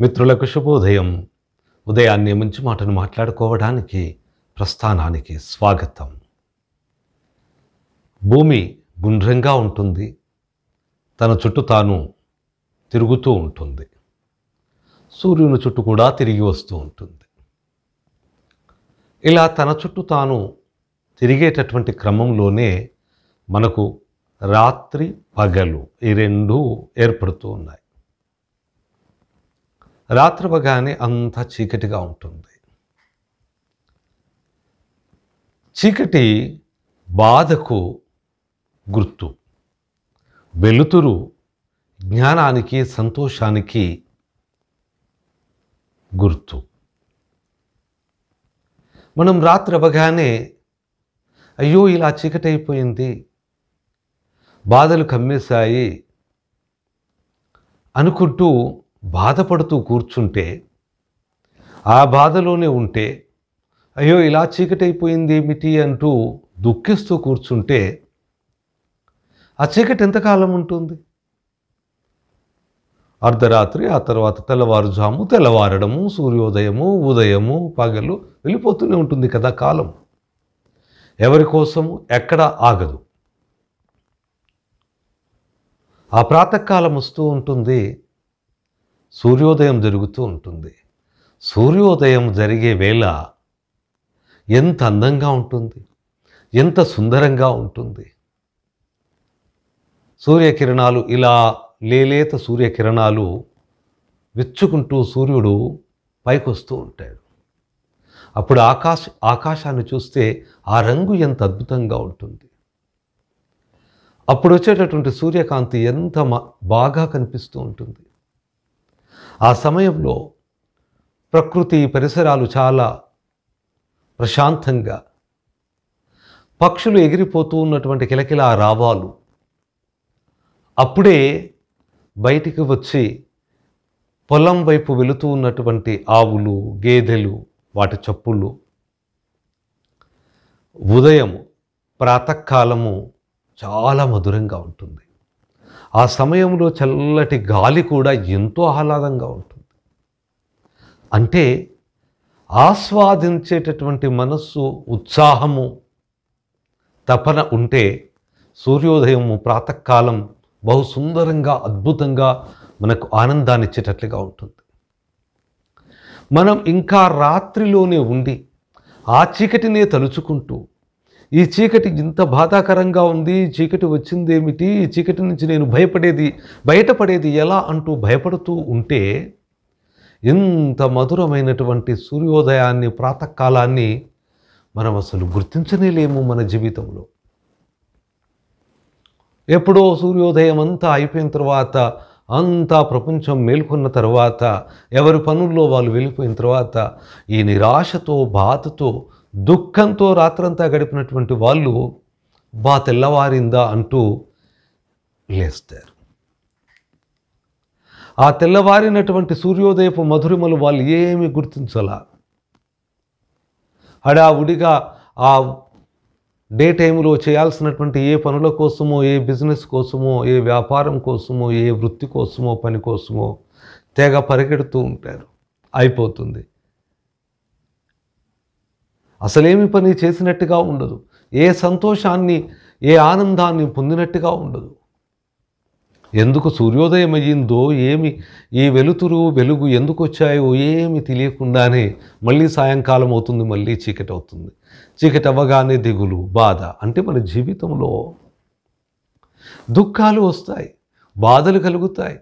మిత్రులకు శుభోదయం ఉదయాన్నే మంచి మాటను మాట్లాడుకోవడానికి ప్రస్థానానికి స్వాగతం భూమి గుండ్రంగా ఉంటుంది తన చుట్టూ తాను తిరుగుతూ ఉంటుంది సూర్యుని చుట్టూ కూడా తిరిగి వస్తూ ఉంటుంది ఇలా తన చుట్టూ తాను తిరిగేటటువంటి క్రమంలోనే మనకు రాత్రి పగలు ఈ రెండు ఏర్పడుతూ ఉన్నాయి రాత్రి పగానే అంత చీకటిగా ఉంటుంది చీకటి బాధకు గుర్తు వెలుతురు జ్ఞానానికి సంతోషానికి గుర్తు మనం రాత్రి అవగానే అయ్యో ఇలా చీకటైపోయింది బాధలు కమ్మేశాయి అనుకుంటూ బాధపడుతూ కూర్చుంటే ఆ బాధలోనే ఉంటే అయ్యో ఇలా చీకటైపోయింది ఏమిటి అంటూ దుఃఖిస్తూ కూర్చుంటే ఆ చీకటి ఎంతకాలం ఉంటుంది అర్ధరాత్రి ఆ తర్వాత తెల్లవారుజాము తెల్లవారడము సూర్యోదయము ఉదయము పగలు వెళ్ళిపోతూనే ఉంటుంది కదా కాలం ఎవరి కోసము ఎక్కడ ఆగదు ఆ ప్రాతకాలం వస్తూ ఉంటుంది సూర్యోదయం జరుగుతూ ఉంటుంది సూర్యోదయం జరిగే వేళ ఎంత అందంగా ఉంటుంది ఎంత సుందరంగా ఉంటుంది సూర్యకిరణాలు ఇలా లేలేత సూర్యకిరణాలు విచ్చుకుంటూ సూర్యుడు పైకొస్తూ ఉంటాడు అప్పుడు ఆకాశ ఆకాశాన్ని చూస్తే ఆ రంగు ఎంత అద్భుతంగా ఉంటుంది అప్పుడు వచ్చేటటువంటి సూర్యకాంతి ఎంత బాగా కనిపిస్తూ ఉంటుంది ఆ సమయంలో ప్రకృతి పరిసరాలు చాలా ప్రశాంతంగా పక్షులు ఎగిరిపోతూ ఉన్నటువంటి కిలకిలా రావాలు అప్పుడే బయటికి వచ్చి పొలం వైపు వెళుతూ ఉన్నటువంటి ఆవులు గేదెలు వాటి చప్పుళ్ళు ఉదయం ప్రాతకాలము చాలా మధురంగా ఉంటుంది ఆ సమయంలో చల్లటి గాలి కూడా ఎంతో ఆహ్లాదంగా ఉంటుంది అంటే ఆస్వాదించేటటువంటి మనస్సు ఉత్సాహము తపన ఉంటే సూర్యోదయము ప్రాతకాలం బహు సుందరంగా అద్భుతంగా మనకు ఆనందాన్ని ఇచ్చేటట్లుగా ఉంటుంది మనం ఇంకా రాత్రిలోనే ఉండి ఆ చీకటినే తలుచుకుంటూ ఈ చీకటి ఇంత బాధాకరంగా ఉంది చీకటి వచ్చిందేమిటి ఈ చీకటి నుంచి నేను భయపడేది బయటపడేది ఎలా అంటూ భయపడుతూ ఉంటే ఇంత మధురమైనటువంటి సూర్యోదయాన్ని ప్రాతకాలాన్ని మనం అసలు గుర్తించనే లేము మన జీవితంలో ఎప్పుడో సూర్యోదయం అంతా అయిపోయిన తర్వాత అంతా ప్రపంచం మేల్కొన్న తర్వాత ఎవరి పనుల్లో వాళ్ళు వెళ్ళిపోయిన తర్వాత ఈ నిరాశతో బాధతో దుఃఖంతో రాత్రంతా గడిపినటువంటి వాళ్ళు బా తెల్లవారిందా అంటూ లేస్తారు ఆ తెల్లవారినటువంటి సూర్యోదయపు మధురిమలు వాళ్ళు ఏమి గుర్తించాల హడావుడిగా ఆ డే టైంలో చేయాల్సినటువంటి ఏ పనుల కోసమో ఏ బిజినెస్ కోసమో ఏ వ్యాపారం కోసమో ఏ వృత్తి కోసమో పని కోసమో తెగ పరిగెడుతూ ఉంటారు అయిపోతుంది అసలేమి పని చేసినట్టుగా ఉండదు ఏ సంతోషాన్ని ఏ ఆనందాన్ని పొందినట్టుగా ఉండదు ఎందుకు సూర్యోదయం అయ్యిందో ఏమి ఈ వెలుతురు వెలుగు ఎందుకు వచ్చాయో ఏమి తెలియకుండానే మళ్ళీ సాయంకాలం అవుతుంది మళ్ళీ చీకటి అవుతుంది చీకటి అవ్వగానే దిగులు బాధ అంటే మన జీవితంలో దుఃఖాలు వస్తాయి బాధలు కలుగుతాయి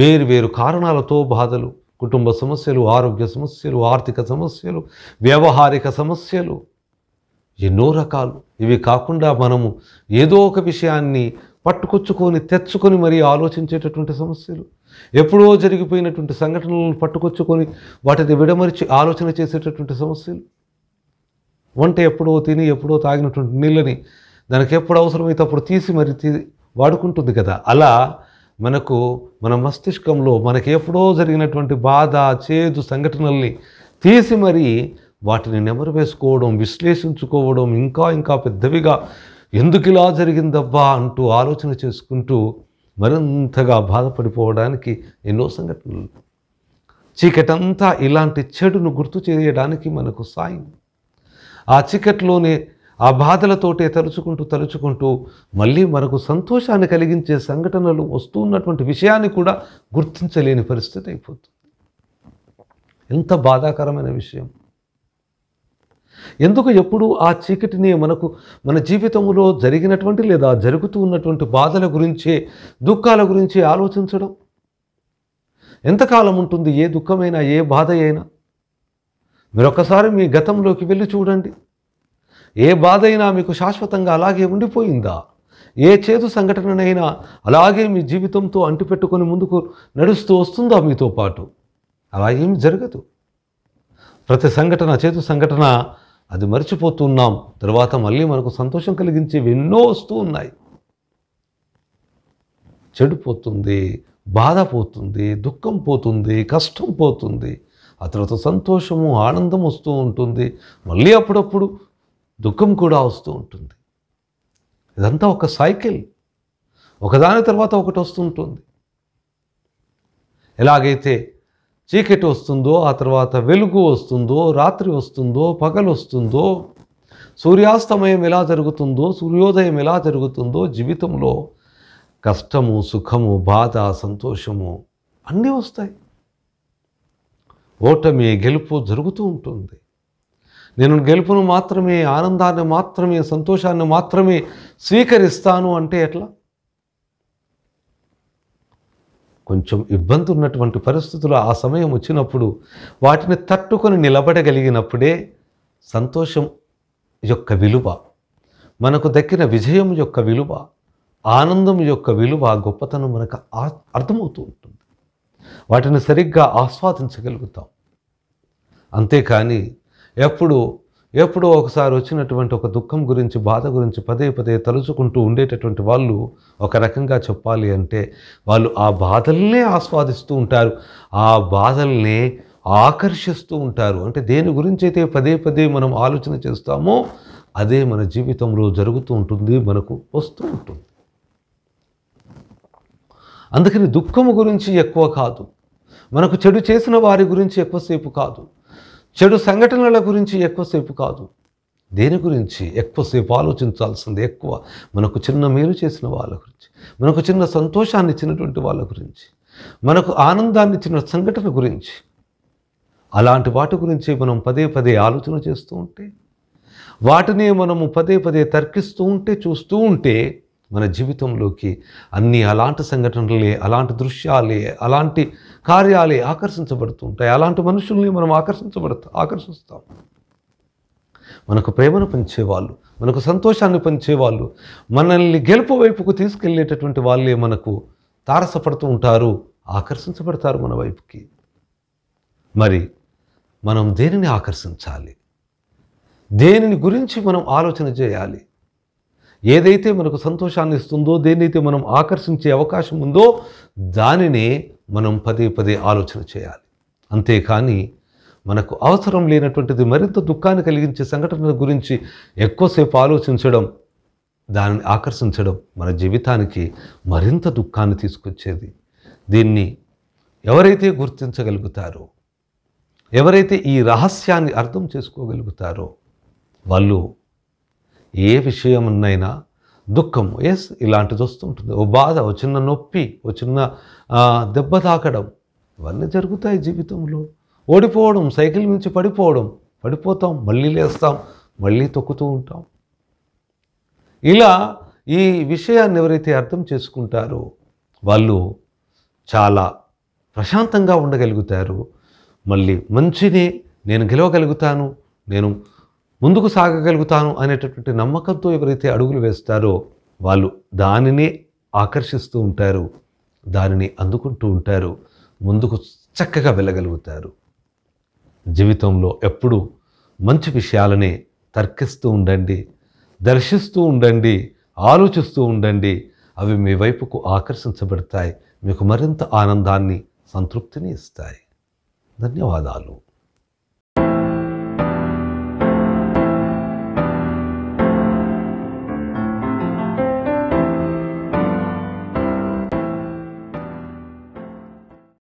వేరు వేరు కారణాలతో బాధలు కుటుంబ సమస్యలు ఆరోగ్య సమస్యలు ఆర్థిక సమస్యలు వ్యవహారిక సమస్యలు ఎన్నో రకాలు ఇవి కాకుండా మనము ఏదో ఒక విషయాన్ని పట్టుకొచ్చుకొని తెచ్చుకొని మరీ ఆలోచించేటటువంటి సమస్యలు ఎప్పుడో జరిగిపోయినటువంటి సంఘటనలను పట్టుకొచ్చుకొని వాటిని విడమరిచి ఆలోచన చేసేటటువంటి సమస్యలు వంట ఎప్పుడో తిని ఎప్పుడో తాగినటువంటి నీళ్ళని దానికి ఎప్పుడు అవసరమైతే అప్పుడు తీసి మరి వాడుకుంటుంది కదా అలా మనకు మన మస్తిష్కంలో మనకి ఎప్పుడో జరిగినటువంటి బాధ చేదు సంఘటనల్ని తీసి మరీ వాటిని నెమరు వేసుకోవడం విశ్లేషించుకోవడం ఇంకా ఇంకా పెద్దవిగా ఎందుకు ఇలా జరిగిందబ్బా అంటూ ఆలోచన చేసుకుంటూ మరింతగా బాధపడిపోవడానికి ఎన్నో సంఘటనలు చీకటంతా ఇలాంటి చెడును గుర్తు చేయడానికి మనకు సాయం ఆ చీకట్లోనే ఆ బాధలతోటే తలుచుకుంటూ తలుచుకుంటూ మళ్ళీ మనకు సంతోషాన్ని కలిగించే సంఘటనలు వస్తూ ఉన్నటువంటి విషయాన్ని కూడా గుర్తించలేని పరిస్థితి అయిపోతుంది ఎంత బాధాకరమైన విషయం ఎందుకు ఎప్పుడు ఆ చీకటిని మనకు మన జీవితంలో జరిగినటువంటి లేదా జరుగుతూ ఉన్నటువంటి బాధల గురించి దుఃఖాల గురించి ఆలోచించడం ఎంతకాలం ఉంటుంది ఏ దుఃఖమైనా ఏ బాధ అయినా మీరొకసారి మీ గతంలోకి వెళ్ళి చూడండి ఏ బాధ అయినా మీకు శాశ్వతంగా అలాగే ఉండిపోయిందా ఏ చేదు సంఘటననైనా అలాగే మీ జీవితంతో అంటిపెట్టుకొని ముందుకు నడుస్తూ వస్తుందా మీతో పాటు అలా ఏమి జరగదు ప్రతి సంఘటన చేదు సంఘటన అది మర్చిపోతున్నాం తర్వాత మళ్ళీ మనకు సంతోషం కలిగించేవి ఎన్నో వస్తూ ఉన్నాయి చెడు పోతుంది బాధ పోతుంది దుఃఖం పోతుంది కష్టం పోతుంది ఆ తర్వాత సంతోషము ఆనందం వస్తూ ఉంటుంది మళ్ళీ అప్పుడప్పుడు దుఃఖం కూడా వస్తూ ఉంటుంది ఇదంతా ఒక సైకిల్ ఒకదాని తర్వాత ఒకటి వస్తుంటుంది ఎలాగైతే చీకటి వస్తుందో ఆ తర్వాత వెలుగు వస్తుందో రాత్రి వస్తుందో పగలు వస్తుందో సూర్యాస్తమయం ఎలా జరుగుతుందో సూర్యోదయం ఎలా జరుగుతుందో జీవితంలో కష్టము సుఖము బాధ సంతోషము అన్నీ వస్తాయి ఓటమి గెలుపు జరుగుతూ ఉంటుంది నేను గెలుపును మాత్రమే ఆనందాన్ని మాత్రమే సంతోషాన్ని మాత్రమే స్వీకరిస్తాను అంటే ఎట్లా కొంచెం ఇబ్బంది ఉన్నటువంటి పరిస్థితులు ఆ సమయం వచ్చినప్పుడు వాటిని తట్టుకొని నిలబడగలిగినప్పుడే సంతోషం యొక్క విలువ మనకు దక్కిన విజయం యొక్క విలువ ఆనందం యొక్క విలువ గొప్పతనం మనకు అర్థమవుతూ ఉంటుంది వాటిని సరిగ్గా ఆస్వాదించగలుగుతాం అంతేకాని ఎప్పుడు ఎప్పుడో ఒకసారి వచ్చినటువంటి ఒక దుఃఖం గురించి బాధ గురించి పదే పదే తలుచుకుంటూ ఉండేటటువంటి వాళ్ళు ఒక రకంగా చెప్పాలి అంటే వాళ్ళు ఆ బాధల్నే ఆస్వాదిస్తూ ఉంటారు ఆ బాధల్నే ఆకర్షిస్తూ ఉంటారు అంటే దేని గురించి అయితే పదే పదే మనం ఆలోచన చేస్తామో అదే మన జీవితంలో జరుగుతూ ఉంటుంది మనకు వస్తూ ఉంటుంది అందుకని దుఃఖము గురించి ఎక్కువ కాదు మనకు చెడు చేసిన వారి గురించి ఎక్కువసేపు కాదు చెడు సంఘటనల గురించి ఎక్కువసేపు కాదు దేని గురించి ఎక్కువసేపు ఆలోచించాల్సింది ఎక్కువ మనకు చిన్న మేలు చేసిన వాళ్ళ గురించి మనకు చిన్న సంతోషాన్ని ఇచ్చినటువంటి వాళ్ళ గురించి మనకు ఆనందాన్ని ఇచ్చిన సంఘటన గురించి అలాంటి వాటి గురించి మనం పదే పదే ఆలోచన చేస్తూ ఉంటే వాటిని మనము పదే పదే తర్కిస్తూ ఉంటే చూస్తూ ఉంటే మన జీవితంలోకి అన్నీ అలాంటి సంఘటనలే అలాంటి దృశ్యాలే అలాంటి కార్యాలే ఆకర్షించబడుతూ ఉంటాయి అలాంటి మనుషుల్ని మనం ఆకర్షించబడు ఆకర్షిస్తాం మనకు ప్రేమను పంచేవాళ్ళు మనకు సంతోషాన్ని పంచేవాళ్ళు మనల్ని గెలుపు వైపుకు తీసుకెళ్ళేటటువంటి వాళ్ళే మనకు తారసపడుతూ ఉంటారు ఆకర్షించబడతారు మన వైపుకి మరి మనం దేనిని ఆకర్షించాలి దేనిని గురించి మనం ఆలోచన చేయాలి ఏదైతే మనకు సంతోషాన్ని ఇస్తుందో దేన్నైతే మనం ఆకర్షించే అవకాశం ఉందో దానినే మనం పదే పదే ఆలోచన చేయాలి అంతేకాని మనకు అవసరం లేనటువంటిది మరింత దుఃఖాన్ని కలిగించే సంఘటనల గురించి ఎక్కువసేపు ఆలోచించడం దానిని ఆకర్షించడం మన జీవితానికి మరింత దుఃఖాన్ని తీసుకొచ్చేది దీన్ని ఎవరైతే గుర్తించగలుగుతారో ఎవరైతే ఈ రహస్యాన్ని అర్థం చేసుకోగలుగుతారో వాళ్ళు ఏ విషయమున్నైనా దుఃఖం ఎస్ ఇలాంటిది వస్తుంటుంది ఓ బాధ ఓ చిన్న నొప్పి ఓ చిన్న దెబ్బ తాకడం ఇవన్నీ జరుగుతాయి జీవితంలో ఓడిపోవడం సైకిల్ నుంచి పడిపోవడం పడిపోతాం మళ్ళీ లేస్తాం మళ్ళీ తొక్కుతూ ఉంటాం ఇలా ఈ విషయాన్ని ఎవరైతే అర్థం చేసుకుంటారో వాళ్ళు చాలా ప్రశాంతంగా ఉండగలుగుతారు మళ్ళీ మంచిని నేను గెలవగలుగుతాను నేను ముందుకు సాగగలుగుతాను అనేటటువంటి నమ్మకంతో ఎవరైతే అడుగులు వేస్తారో వాళ్ళు దానినే ఆకర్షిస్తూ ఉంటారు దానిని అందుకుంటూ ఉంటారు ముందుకు చక్కగా వెళ్ళగలుగుతారు జీవితంలో ఎప్పుడు మంచి విషయాలని తర్కిస్తూ ఉండండి దర్శిస్తూ ఉండండి ఆలోచిస్తూ ఉండండి అవి మీ వైపుకు ఆకర్షించబడతాయి మీకు మరింత ఆనందాన్ని సంతృప్తిని ఇస్తాయి ధన్యవాదాలు